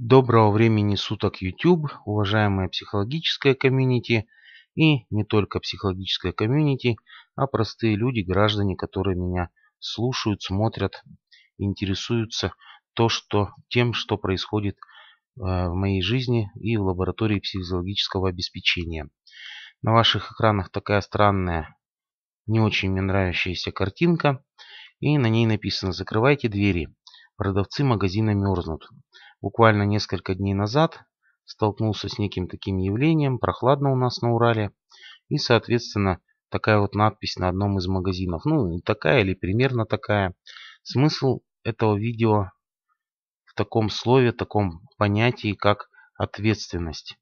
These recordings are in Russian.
Доброго времени суток YouTube, уважаемая психологическая комьюнити и не только психологическая комьюнити, а простые люди, граждане, которые меня слушают, смотрят, интересуются то, что, тем, что происходит э, в моей жизни и в лаборатории психологического обеспечения. На ваших экранах такая странная, не очень мне нравящаяся картинка, и на ней написано «Закрывайте двери, продавцы магазина мерзнут». Буквально несколько дней назад столкнулся с неким таким явлением, прохладно у нас на Урале, и, соответственно, такая вот надпись на одном из магазинов. Ну, такая или примерно такая. Смысл этого видео в таком слове, в таком понятии, как ответственность.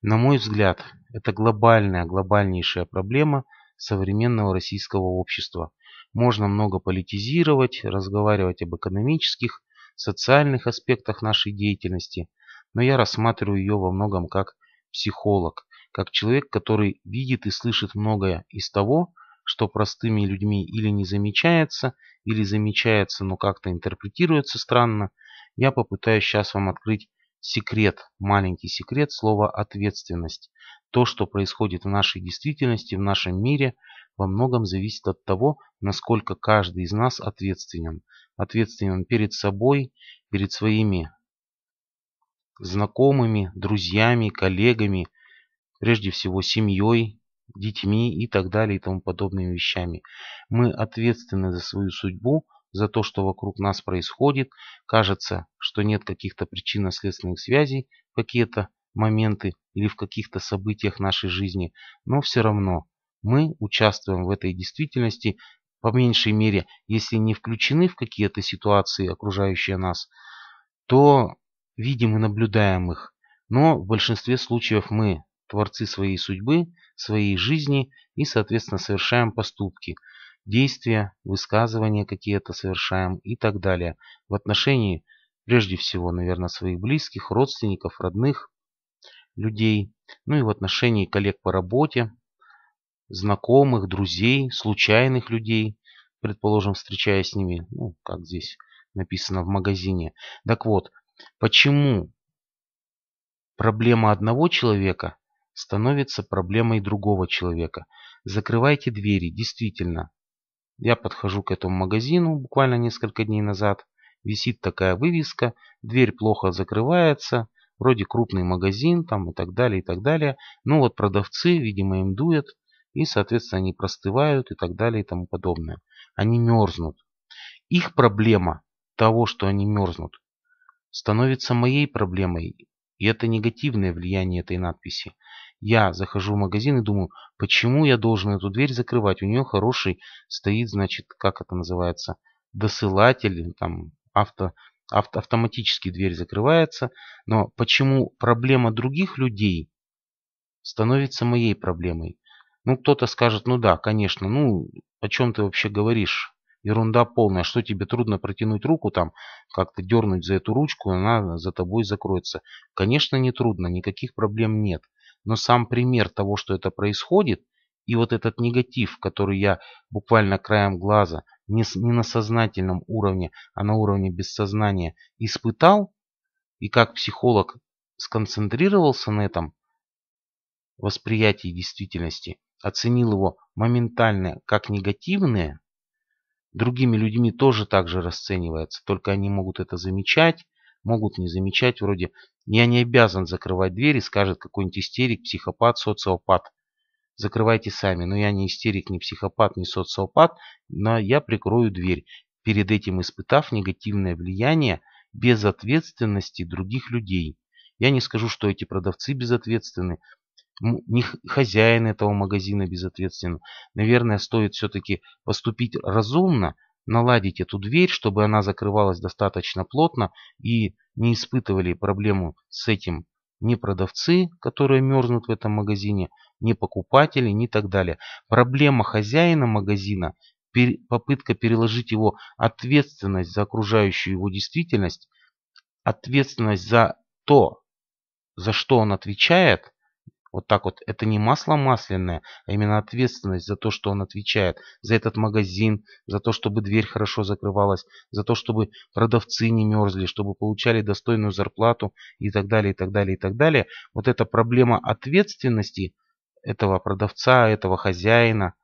На мой взгляд, это глобальная, глобальнейшая проблема современного российского общества. Можно много политизировать, разговаривать об экономических социальных аспектах нашей деятельности, но я рассматриваю ее во многом как психолог, как человек, который видит и слышит многое из того, что простыми людьми или не замечается, или замечается, но как-то интерпретируется странно, я попытаюсь сейчас вам открыть секрет, маленький секрет слова «ответственность». То, что происходит в нашей действительности, в нашем мире, во многом зависит от того, насколько каждый из нас ответственен. Ответственен перед собой, перед своими знакомыми, друзьями, коллегами, прежде всего семьей, детьми и так далее и тому подобными вещами. Мы ответственны за свою судьбу, за то, что вокруг нас происходит. Кажется, что нет каких-то причинно-следственных связей, какие-то моменты или в каких-то событиях нашей жизни, но все равно мы участвуем в этой действительности, по меньшей мере, если не включены в какие-то ситуации, окружающие нас, то видим и наблюдаем их. Но в большинстве случаев мы творцы своей судьбы, своей жизни и, соответственно, совершаем поступки, действия, высказывания какие-то совершаем и так далее. В отношении, прежде всего, наверное, своих близких, родственников, родных людей, ну и в отношении коллег по работе, знакомых, друзей, случайных людей, предположим, встречая с ними, ну, как здесь написано в магазине. Так вот, почему проблема одного человека становится проблемой другого человека? Закрывайте двери, действительно. Я подхожу к этому магазину буквально несколько дней назад. Висит такая вывеска, дверь плохо закрывается, вроде крупный магазин там и так далее, и так далее. Ну вот продавцы, видимо, им дует, и, соответственно, они простывают и так далее и тому подобное. Они мерзнут. Их проблема того, что они мерзнут, становится моей проблемой. И это негативное влияние этой надписи. Я захожу в магазин и думаю, почему я должен эту дверь закрывать? У нее хороший стоит, значит, как это называется, досылатель, там, авто, авто, автоматически дверь закрывается. Но почему проблема других людей становится моей проблемой? Ну, кто-то скажет, ну да, конечно, ну, о чем ты вообще говоришь? Ерунда полная, что тебе трудно протянуть руку там, как-то дернуть за эту ручку, она за тобой закроется. Конечно, не трудно, никаких проблем нет. Но сам пример того, что это происходит, и вот этот негатив, который я буквально краем глаза, не, с не на сознательном уровне, а на уровне бессознания испытал, и как психолог сконцентрировался на этом восприятии действительности, оценил его моментально как негативное, другими людьми тоже так же расценивается, только они могут это замечать, могут не замечать, вроде «я не обязан закрывать дверь» и скажет какой-нибудь истерик, психопат, социопат. Закрывайте сами, но я не истерик, не психопат, не социопат, но я прикрою дверь, перед этим испытав негативное влияние без ответственности других людей. Я не скажу, что эти продавцы безответственны, не хозяин этого магазина безответственно. Наверное, стоит все-таки поступить разумно, наладить эту дверь, чтобы она закрывалась достаточно плотно и не испытывали проблему с этим ни продавцы, которые мерзнут в этом магазине, ни покупатели, ни так далее. Проблема хозяина магазина, попытка переложить его ответственность за окружающую его действительность, ответственность за то, за что он отвечает – вот так вот. Это не масло масляное, а именно ответственность за то, что он отвечает. За этот магазин, за то, чтобы дверь хорошо закрывалась, за то, чтобы продавцы не мерзли, чтобы получали достойную зарплату и так далее, и так далее, и так далее. Вот эта проблема ответственности этого продавца, этого хозяина,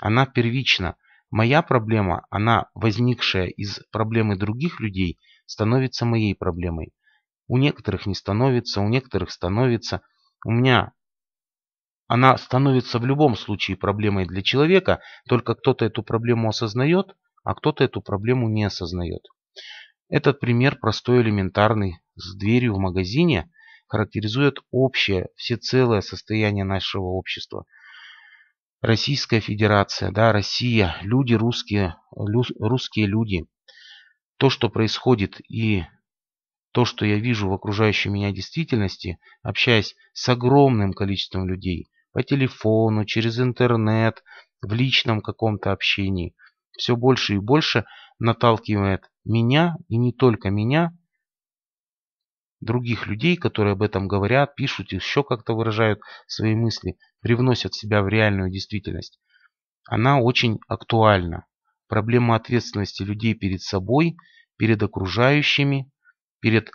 она первична. Моя проблема, она возникшая из проблемы других людей, становится моей проблемой. У некоторых не становится, у некоторых становится. У меня она становится в любом случае проблемой для человека, только кто-то эту проблему осознает, а кто-то эту проблему не осознает. Этот пример простой элементарный с дверью в магазине характеризует общее, всецелое состояние нашего общества. Российская Федерация, да, Россия, люди русские, русские люди. То, что происходит и то, что я вижу в окружающей меня действительности, общаясь с огромным количеством людей – по телефону, через интернет, в личном каком-то общении, все больше и больше наталкивает меня, и не только меня, других людей, которые об этом говорят, пишут, еще как-то выражают свои мысли, привносят себя в реальную действительность. Она очень актуальна. Проблема ответственности людей перед собой, перед окружающими, перед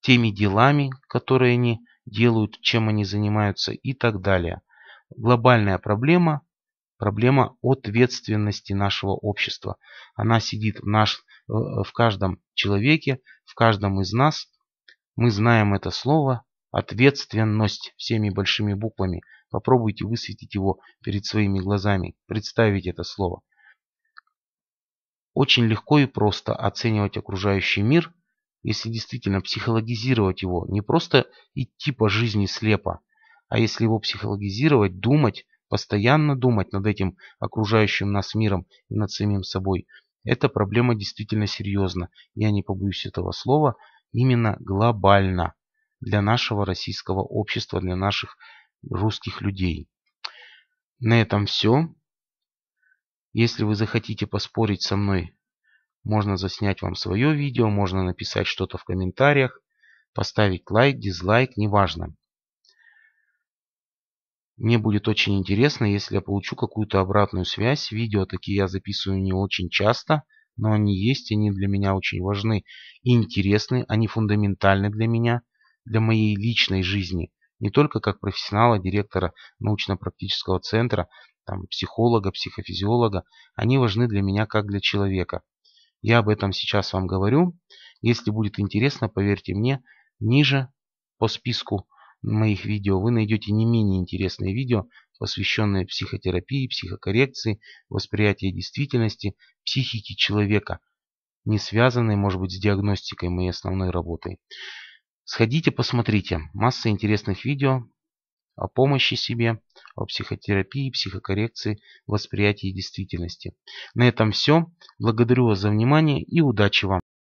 теми делами, которые они делают, чем они занимаются и так далее. Глобальная проблема – проблема ответственности нашего общества. Она сидит в, наш, э, в каждом человеке, в каждом из нас. Мы знаем это слово – ответственность всеми большими буквами. Попробуйте высветить его перед своими глазами, представить это слово. Очень легко и просто оценивать окружающий мир – если действительно психологизировать его, не просто идти по жизни слепо, а если его психологизировать, думать, постоянно думать над этим окружающим нас миром и над самим собой, эта проблема действительно серьезна, я не побоюсь этого слова, именно глобально для нашего российского общества, для наших русских людей. На этом все. Если вы захотите поспорить со мной можно заснять вам свое видео, можно написать что-то в комментариях, поставить лайк, дизлайк, неважно. Мне будет очень интересно, если я получу какую-то обратную связь. Видео такие я записываю не очень часто, но они есть, они для меня очень важны и интересны, они фундаментальны для меня, для моей личной жизни. Не только как профессионала, директора научно-практического центра, там, психолога, психофизиолога. Они важны для меня как для человека. Я об этом сейчас вам говорю. Если будет интересно, поверьте мне, ниже по списку моих видео вы найдете не менее интересные видео, посвященные психотерапии, психокоррекции, восприятию действительности, психике человека, не связанные, может быть, с диагностикой моей основной работы. Сходите, посмотрите. Масса интересных видео о помощи себе, о психотерапии, психокоррекции, восприятии действительности. На этом все. Благодарю вас за внимание и удачи вам!